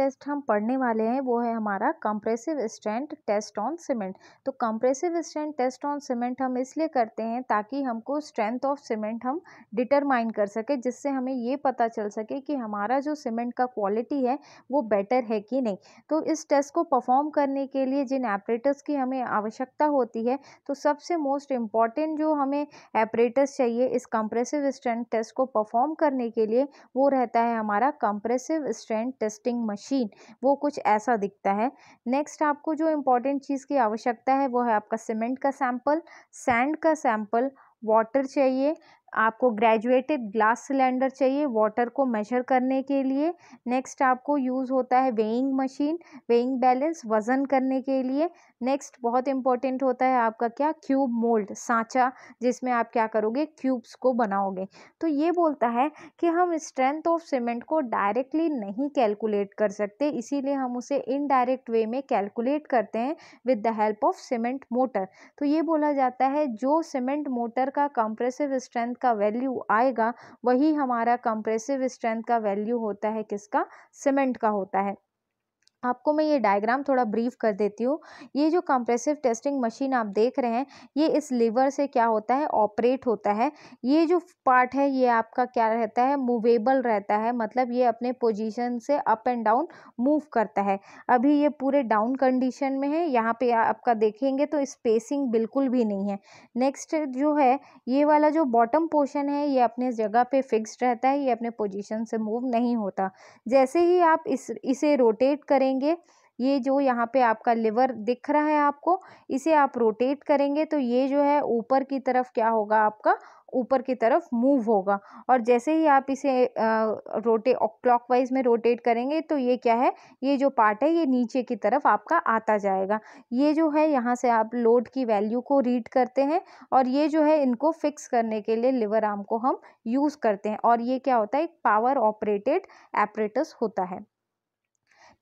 test हम पढ़ने वाले हैं वो है हमारा compressive strength test on cement तो compressive strength test on cement हम इसलिए करते हैं ताकि हमको स्ट्रेंथ ऑफ सीमेंट हम डिटरमाइन कर सके जिससे हमें ये पता चल सके कि हमारा जो सीमेंट का क्वालिटी है वो बेटर है कि नहीं तो इस टेस्ट को परफॉर्म करने के लिए जिन ऐपरेटर्स की हमें आवश्यकता होती है तो सबसे मोस्ट इम्पॉर्टेंट जो हमें एपरेटस चाहिए इस कंप्रेसिव स्ट्रेंथ टेस्ट को परफॉर्म करने के लिए वो रहता है हमारा compressive strength testing machine machine वो कुछ ऐसा दिखता है नेक्स्ट आपको जो इम्पोर्टेंट चीज़ की आवश्यकता है वो है आपका सीमेंट का सैंपल सैंड का सैंपल वाटर चाहिए आपको ग्रेजुएटेड ग्लास सिलेंडर चाहिए वाटर को मेजर करने के लिए नेक्स्ट आपको यूज़ होता है वेइंग मशीन वेइंग बैलेंस वज़न करने के लिए नेक्स्ट बहुत इंपॉर्टेंट होता है आपका क्या क्यूब मोल्ड सांचा जिसमें आप क्या करोगे क्यूब्स को बनाओगे तो ये बोलता है कि हम स्ट्रेंथ ऑफ सीमेंट को डायरेक्टली नहीं कैलकुलेट कर सकते इसीलिए हम उसे इनडायरेक्ट वे में कैलकुलेट करते हैं with the help of cement mortar तो ये बोला जाता है जो सीमेंट मोटर का कंप्रेसिव स्ट्रेंथ का वैल्यू आएगा वही हमारा कंप्रेसिव स्ट्रेंथ का वैल्यू होता है किसका सीमेंट का होता है आपको मैं ये डायग्राम थोड़ा ब्रीफ कर देती हूँ ये जो कंप्रेसिव टेस्टिंग मशीन आप देख रहे हैं ये इस लीवर से क्या होता है ऑपरेट होता है ये जो पार्ट है ये आपका क्या रहता है मूवेबल रहता है मतलब ये अपने पोजीशन से अप एंड डाउन मूव करता है अभी ये पूरे डाउन कंडीशन में है यहाँ पे आपका देखेंगे तो स्पेसिंग बिल्कुल भी नहीं है नेक्स्ट जो है ये वाला जो बॉटम पोर्शन है ये अपने जगह पर फिक्स रहता है ये अपने पोजिशन से मूव नहीं होता जैसे ही आप इस इसे रोटेट करें करेंगे ये जो यहाँ पे आपका लिवर दिख रहा है आपको इसे आप रोटेट करेंगे तो ये जो है ऊपर की तरफ क्या होगा आपका ऊपर की तरफ मूव होगा और जैसे ही आप इसे रोटे क्लॉकवाइज में रोटेट करेंगे तो ये क्या है ये जो पार्ट है ये नीचे की तरफ आपका आता जाएगा ये जो है यहाँ से आप लोड की वैल्यू को रीड करते हैं और ये जो है इनको फिक्स करने के लिए लिवर आर्म को हम यूज़ करते हैं और ये क्या होता है एक पावर ऑपरेटेड एपरेटस होता है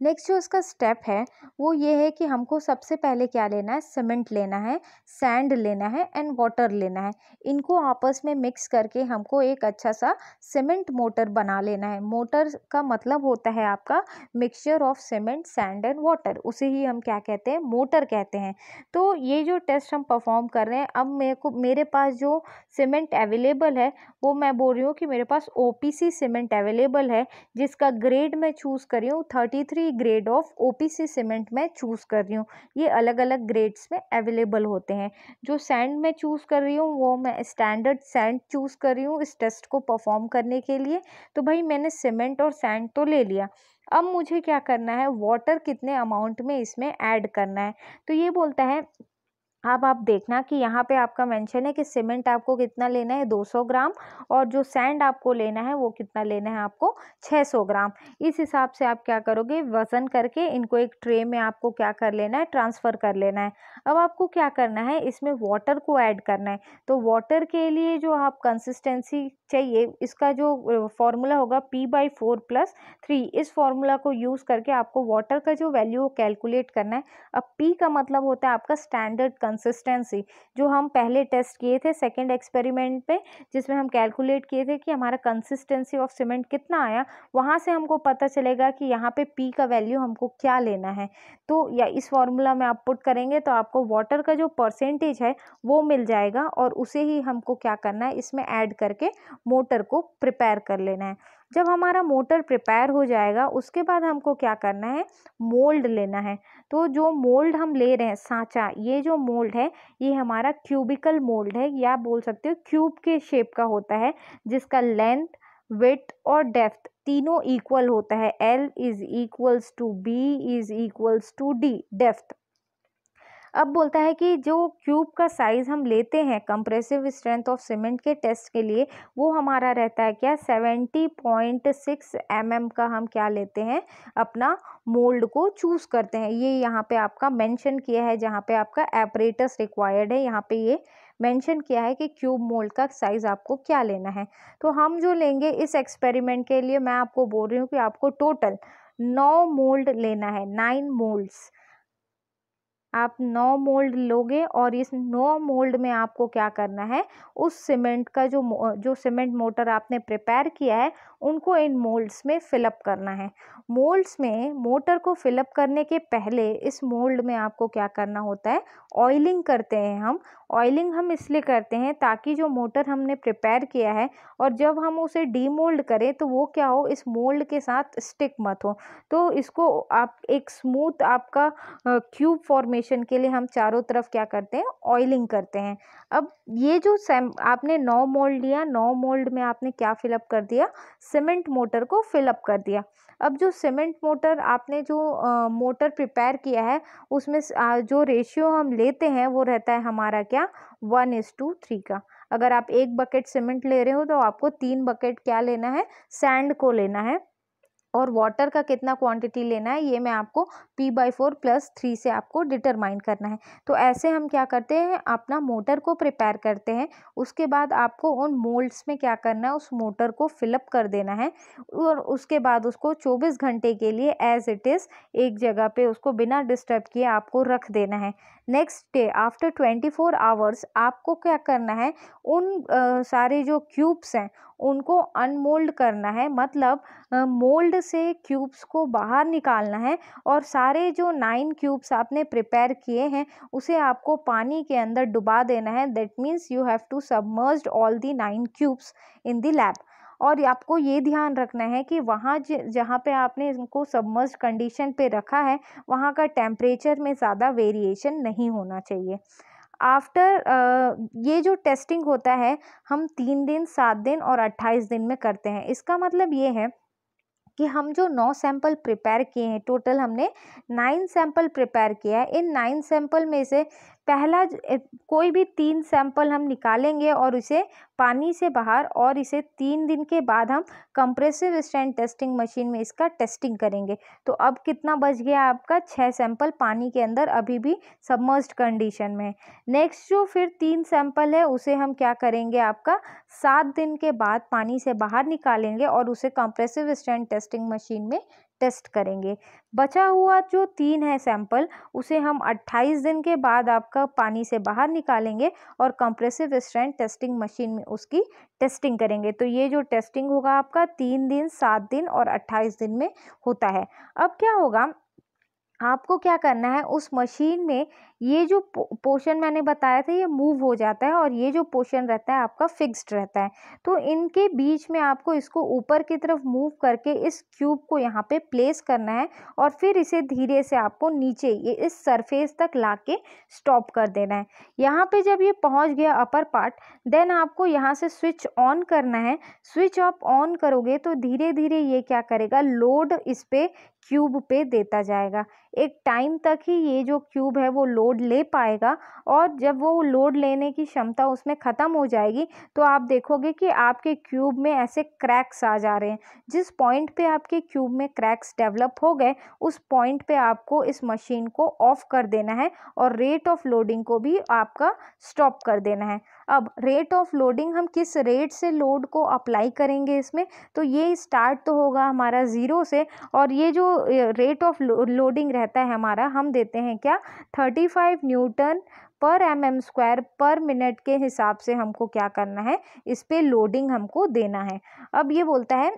नेक्स्ट जो इसका स्टेप है वो ये है कि हमको सबसे पहले क्या लेना है सीमेंट लेना है सैंड लेना है एंड वाटर लेना है इनको आपस में मिक्स करके हमको एक अच्छा सा सीमेंट मोटर बना लेना है मोटर का मतलब होता है आपका mixture of cement sand and water उसे ही हम क्या कहते हैं मोटर कहते हैं तो ये जो टेस्ट हम परफॉर्म कर रहे हैं अब मेरे को मेरे पास जो सीमेंट अवेलेबल है वो मैं बोल रही हूँ कि मेरे पास ओ सीमेंट अवेलेबल है जिसका ग्रेड मैं चूज़ करी हूँ थर्टी थ्री ही ग्रेड ऑफ ओपीसी सीमेंट मैं चूज़ कर रही हूँ ये अलग अलग ग्रेड्स में अवेलेबल होते हैं जो सैंड मैं चूज़ कर रही हूँ वो मैं स्टैंडर्ड सैंड चूज़ कर रही हूँ इस टेस्ट को परफॉर्म करने के लिए तो भाई मैंने सीमेंट और सैंड तो ले लिया अब मुझे क्या करना है वाटर कितने अमाउंट में इसमें ऐड करना है तो ये बोलता है अब आप देखना कि यहाँ पे आपका मेंशन है कि सीमेंट आपको कितना लेना है 200 ग्राम और जो सैंड आपको लेना है वो कितना लेना है आपको 600 ग्राम इस हिसाब से आप क्या करोगे वज़न करके इनको एक ट्रे में आपको क्या कर लेना है ट्रांसफ़र कर लेना है अब आपको क्या करना है इसमें वाटर को ऐड करना है तो वाटर के लिए जो आप कंसिस्टेंसी चाहिए इसका जो फॉर्मूला होगा P by four plus three इस फॉर्मूला को यूज़ करके आपको वाटर का जो वैल्यू कैलकुलेट करना है अब पी का मतलब होता है आपका स्टैंडर्ड कंसिस्टेंसी जो हम पहले टेस्ट किए थे सेकेंड एक्सपेरिमेंट पे जिसमें हम कैलकुलेट किए थे कि हमारा कंसिस्टेंसी ऑफ सीमेंट कितना आया वहाँ से हमको पता चलेगा कि यहाँ पे पी का वैल्यू हमको क्या लेना है तो या इस फॉर्मूला में आप पुट करेंगे तो आपको वाटर का जो परसेंटेज है वो मिल जाएगा और उसे ही हमको क्या करना है इसमें ऐड करके मोटर को प्रिपेयर कर लेना है जब हमारा मोटर प्रिपेयर हो जाएगा उसके बाद हमको क्या करना है मोल्ड लेना है तो जो मोल्ड हम ले रहे हैं सांचा ये जो मोल्ड है ये हमारा क्यूबिकल मोल्ड है या बोल सकते हो क्यूब के शेप का होता है जिसका लेंथ विथ और डेप्थ तीनों इक्वल होता है L is equals to B is equals to D depth अब बोलता है कि जो क्यूब का साइज़ हम लेते हैं कंप्रेसिव स्ट्रेंथ ऑफ सीमेंट के टेस्ट के लिए वो हमारा रहता है क्या seventy point six M M का हम क्या लेते हैं अपना मोल्ड को चूज़ करते हैं ये यहाँ पे आपका मेंशन किया है जहाँ पे आपका एपरेटस रिक्वायर्ड है यहाँ पे ये मेंशन किया है कि क्यूब मोल्ड का साइज़ आपको क्या लेना है तो हम जो लेंगे इस एक्सपेरिमेंट के लिए मैं आपको बोल रही हूँ कि आपको टोटल नौ मोल्ड लेना है नाइन मोल्ड्स आप नौ मोल्ड लोगे और इस नौ मोल्ड में आपको क्या करना है उस सीमेंट का जो जो सीमेंट मोटर आपने प्रिपेयर किया है उनको इन मोल्ड्स में फिलअप करना है मोल्ड्स में मोटर को फिलअप करने के पहले इस मोल्ड में आपको क्या करना होता है ऑयलिंग करते हैं हम ऑयलिंग हम इसलिए करते हैं ताकि जो मोटर हमने प्रिपेयर किया है और जब हम उसे डी मोल्ड करें तो वो क्या हो इस मोल्ड के साथ स्टिक मत हो तो इसको आप एक स्मूथ आपका क्यूब फॉर्मेशन फॉर्मेशन के लिए हम चारों तरफ क्या करते हैं ऑयलिंग करते हैं अब ये जो सेम आपने नौ मोल्ड लिया नौ मोल्ड में आपने क्या फिलअप कर दिया सीमेंट मोटर को फिलअप कर दिया अब जो सीमेंट मोटर आपने जो मोटर प्रिपेयर किया है उसमें आ, जो रेशियो हम लेते हैं वो रहता है हमारा क्या वन इज़ टू थ्री का अगर आप एक बकेट सीमेंट ले रहे हो तो आपको तीन बकेट क्या लेना है सैंड को लेना है और वाटर का कितना क्वांटिटी लेना है ये मैं आपको P by four plus three से आपको डिटरमाइन करना है तो ऐसे हम क्या करते हैं अपना मोटर को प्रिपेयर करते हैं उसके बाद आपको उन मोल्ड्स में क्या करना है उस मोटर को फिलअप कर देना है और उसके बाद उसको चौबीस घंटे के लिए एज इट इज़ एक जगह पर उसको बिना डिस्टर्ब किए आपको रख देना है next day after twenty four hours आपको क्या करना है उन आ, सारे जो क्यूब्स हैं उनको अनमोल्ड करना है मतलब मोल्ड से क्यूब्स को बाहर निकालना है और सारे जो नाइन क्यूब्स आपने प्रिपेयर किए हैं उसे आपको पानी के अंदर डुबा देना है that means you have to submerge all the nine cubes in the lab और आपको ये ध्यान रखना है कि वहाँ जहाँ पे आपने इनको सबमर्ज कंडीशन पे रखा है वहाँ का टेम्परेचर में ज़्यादा वेरिएशन नहीं होना चाहिए आफ्टर uh, ये जो टेस्टिंग होता है हम तीन दिन सात दिन और अट्ठाईस दिन में करते हैं इसका मतलब ये है कि हम जो नौ सैंपल प्रिपेयर किए हैं टोटल हमने नाइन सैंपल प्रिपेयर किया है इन नाइन सैंपल में से पहला कोई भी तीन सैंपल हम निकालेंगे और उसे पानी से बाहर और इसे तीन दिन के बाद हम कंप्रेसिव स्टैंड टेस्टिंग मशीन में इसका टेस्टिंग करेंगे तो अब कितना बच गया आपका छः सैंपल पानी के अंदर अभी भी सबमर्स्ड कंडीशन में नेक्स्ट जो फिर तीन सैंपल है उसे हम क्या करेंगे आपका सात दिन के बाद पानी से बाहर निकालेंगे और उसे कंप्रेसिव स्टैंड टेस्टिंग मशीन में टेस्ट करेंगे बचा हुआ जो तीन है सैंपल उसे हम 28 दिन के बाद आपका पानी से बाहर निकालेंगे और कंप्रेसिव स्ट्रेंथ टेस्टिंग मशीन में उसकी टेस्टिंग करेंगे तो ये जो टेस्टिंग होगा आपका तीन दिन सात दिन और अट्ठाईस दिन में होता है अब क्या होगा आपको क्या करना है उस मशीन में ये जो पोर्शन मैंने बताया था ये मूव हो जाता है और ये जो पोर्शन रहता है आपका फिक्स्ड रहता है तो इनके बीच में आपको इसको ऊपर की तरफ मूव करके इस क्यूब को यहाँ पे प्लेस करना है और फिर इसे धीरे से आपको नीचे ये इस सरफेस तक ला के स्टॉप कर देना है यहाँ पे जब ये पहुँच गया अपर पार्ट देन आपको यहाँ से स्विच ऑन करना है स्विच ऑफ ऑन करोगे तो धीरे धीरे ये क्या करेगा लोड इस पर क्यूब पे देता जाएगा एक टाइम तक ही ये जो क्यूब है वो लोड ले पाएगा और जब वो लोड लेने की क्षमता उसमें ख़त्म हो जाएगी तो आप देखोगे कि आपके क्यूब में ऐसे क्रैक्स आ जा रहे हैं जिस पॉइंट पे आपके क्यूब में क्रैक्स डेवलप हो गए उस पॉइंट पे आपको इस मशीन को ऑफ़ कर देना है और रेट ऑफ लोडिंग को भी आपका स्टॉप कर देना है अब रेट ऑफ लोडिंग हम किस रेट से लोड को अप्लाई करेंगे इसमें तो ये स्टार्ट तो होगा हमारा ज़ीरो से और ये जो रेट ऑफ लोडिंग रहता है हमारा हम देते हैं क्या thirty five newton per M M square per minute के हिसाब से हमको क्या करना है इस पर लोडिंग हमको देना है अब ये बोलता है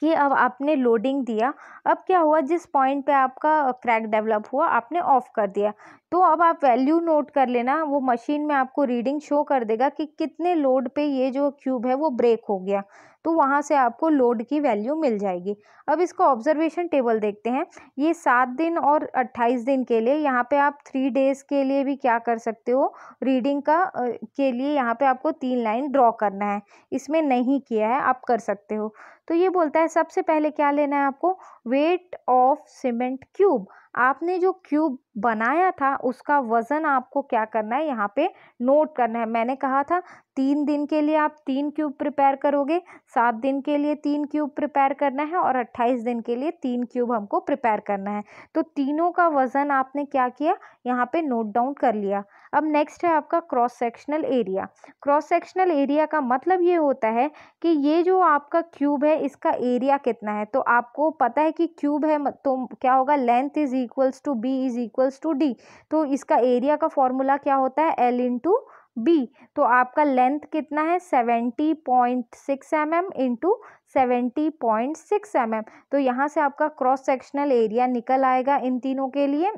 कि अब आपने लोडिंग दिया अब क्या हुआ जिस पॉइंट पे आपका क्रैक डेवलप हुआ आपने ऑफ कर दिया तो अब आप वैल्यू नोट कर लेना वो मशीन में आपको रीडिंग शो कर देगा कि कितने लोड पे ये जो क्यूब है वो ब्रेक हो गया तो वहाँ से आपको लोड की वैल्यू मिल जाएगी अब इसको ऑब्जर्वेशन टेबल देखते हैं ये सात दिन और अट्ठाईस दिन के लिए यहाँ पे आप थ्री डेज़ के लिए भी क्या कर सकते हो रीडिंग का के लिए यहाँ पे आपको तीन लाइन ड्रॉ करना है इसमें नहीं किया है आप कर सकते हो तो ये बोलता है सबसे पहले क्या लेना है आपको वेट ऑफ सीमेंट क्यूब आपने जो क्यूब बनाया था उसका वज़न आपको क्या करना है यहाँ पे नोट करना है मैंने कहा था तीन दिन के लिए आप तीन क्यूब प्रिपेयर करोगे सात दिन के लिए तीन क्यूब प्रिपेयर करना है और अट्ठाईस दिन के लिए तीन क्यूब हमको प्रिपेयर करना है तो तीनों का वज़न आपने क्या किया यहाँ पे नोट डाउन कर लिया अब नेक्स्ट है आपका cross sectional area cross sectional area का मतलब ये होता है कि ये जो आपका क्यूब है इसका एरिया कितना है तो आपको पता है कि क्यूब है तो क्या होगा length is equals to B is equals to D तो इसका एरिया का फॉर्मूला क्या होता है एल इंटू बी तो आपका लेंथ कितना है seventy point six M M into seventy point six M M तो यहाँ से आपका क्रॉस सेक्शनल एरिया निकल आएगा इन तीनों के लिए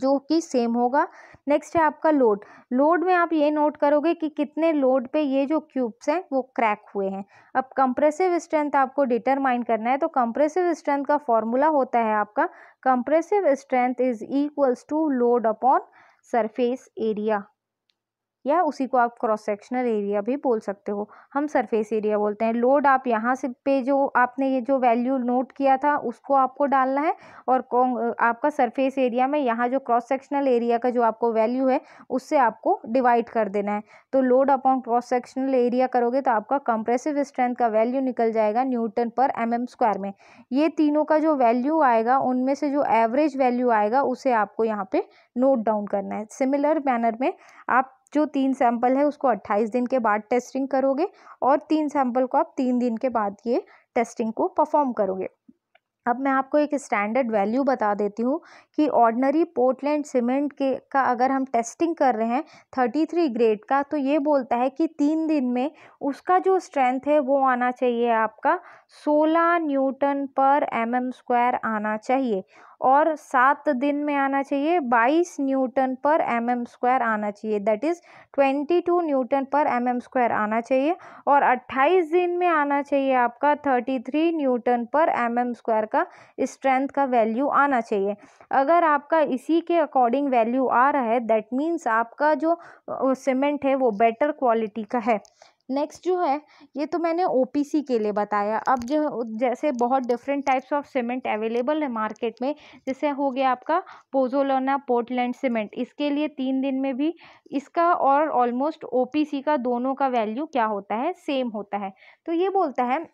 जो कि सेम होगा नेक्स्ट है आपका लोड लोड में आप ये नोट करोगे कि कितने लोड पे ये जो क्यूब्स हैं वो क्रैक हुए हैं अब कंप्रेसिव स्ट्रेंथ आपको डिटरमाइन करना है तो कंप्रेसिव स्ट्रेंथ का फॉर्मूला होता है आपका compressive strength is equals to load upon surface area या उसी को आप क्रॉस सेक्शनल एरिया भी बोल सकते हो हम सरफेस एरिया बोलते हैं लोड आप यहाँ से पे जो आपने ये जो वैल्यू नोट किया था उसको आपको डालना है और आपका सरफेस एरिया में यहाँ जो क्रॉस सेक्शनल एरिया का जो आपको वैल्यू है उससे आपको डिवाइड कर देना है तो load upon cross sectional area करोगे तो आपका कंप्रेसिव स्ट्रेंथ का वैल्यू निकल जाएगा Newton per M M square में ये तीनों का जो वैल्यू आएगा उनमें से जो एवरेज वैल्यू आएगा उसे आपको यहाँ पे नोट डाउन करना है सिमिलर मैनर में आप जो तीन सैंपल है उसको अट्ठाईस दिन के बाद टेस्टिंग करोगे और तीन सैंपल को आप तीन दिन के बाद ये टेस्टिंग को परफॉर्म करोगे अब मैं आपको एक स्टैंडर्ड वैल्यू बता देती हूँ कि ऑर्डनरी पोर्टलैंड सीमेंट के का अगर हम टेस्टिंग कर रहे हैं थर्टी थ्री ग्रेड का तो ये बोलता है कि तीन दिन में उसका जो स्ट्रेंथ है वो आना चाहिए आपका सोलह न्यूटन पर एम स्क्वायर आना चाहिए और सात दिन में आना चाहिए बाईस Newton per M M square आना चाहिए that is twenty two newton per M M square आना चाहिए और अट्ठाईस दिन में आना चाहिए आपका thirty three newton per M M square का स्ट्रेंथ का वैल्यू आना चाहिए अगर आपका इसी के अकॉर्डिंग वैल्यू आ रहा है दैट मीन्स आपका जो सीमेंट है वो बेटर क्वालिटी का है नेक्स्ट जो है ये तो मैंने ओ के लिए बताया अब जो जैसे बहुत different types of cement available है मार्केट में जैसे हो गया आपका पोजोलोना पोर्टलैंड सीमेंट इसके लिए तीन दिन में भी इसका और ऑलमोस्ट ओ का दोनों का वैल्यू क्या होता है सेम होता है तो ये बोलता है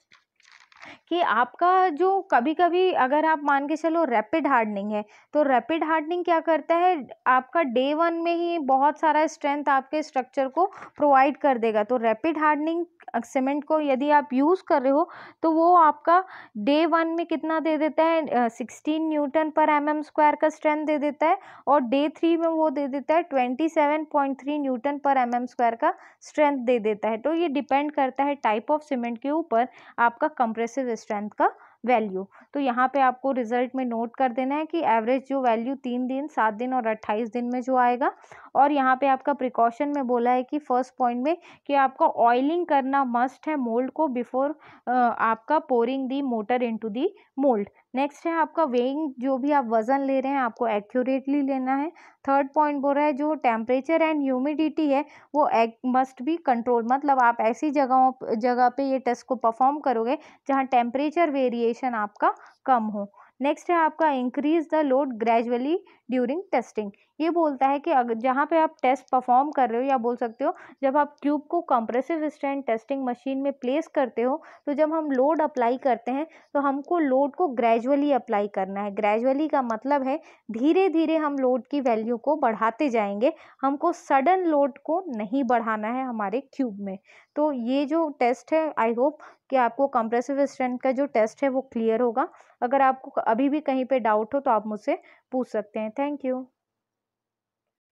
कि आपका जो कभी कभी अगर आप मान के चलो रैपिड हार्डनिंग है तो रैपिड हार्डनिंग क्या करता है आपका डे वन में ही बहुत सारा स्ट्रेंथ आपके स्ट्रक्चर को प्रोवाइड कर देगा तो रैपिड हार्डनिंग सीमेंट को यदि आप यूज़ कर रहे हो तो वो आपका डे वन में कितना दे देता है sixteen newton per M M square का स्ट्रेंथ दे देता है और डे थ्री में वो दे देता है twenty seven point three newton per M M square का स्ट्रेंथ दे देता है तो ये डिपेंड करता है टाइप ऑफ सीमेंट के ऊपर आपका कंप्रेसिव स्ट्रेंथ का वैल्यू तो यहाँ पे आपको रिजल्ट में नोट कर देना है कि एवरेज जो वैल्यू तीन दिन सात दिन और अट्ठाईस दिन में जो आएगा और यहाँ पे आपका प्रिकॉशन में बोला है कि फर्स्ट पॉइंट में कि आपका ऑयलिंग करना मस्ट है मोल्ड को बिफोर आपका pouring the mortar into the mould next है आपका वेइंग जो भी आप वज़न ले रहे हैं आपको एक्यूरेटली लेना है थर्ड पॉइंट बोल रहा है जो टेम्परेचर एंड ह्यूमिडिटी है वो मस्ट भी कंट्रोल मतलब आप ऐसी जगहों जगह पे ये टेस्ट को परफॉर्म करोगे जहाँ टेम्परेचर वेरिए वेरिएशन आपका कम हो नेक्स्ट है आपका increase the load gradually during testing ये बोलता है कि अगर जहाँ पे आप टेस्ट परफॉर्म कर रहे हो या बोल सकते हो जब आप ट्यूब को कंप्रेसिव स्टैंड टेस्टिंग मशीन में प्लेस करते हो तो जब हम लोड अप्लाई करते हैं तो हमको लोड को ग्रेजुअली अप्लाई करना है ग्रेजुअली का मतलब है धीरे धीरे हम लोड की वैल्यू को बढ़ाते जाएंगे हमको सडन लोड को नहीं बढ़ाना है हमारे क्यूब में तो ये जो टेस्ट है आई होप कि आपको कंप्रेसिव स्ट्रेंथ का जो टेस्ट है वो क्लियर होगा अगर आपको अभी भी कहीं पे डाउट हो तो आप मुझसे पूछ सकते हैं थैंक यू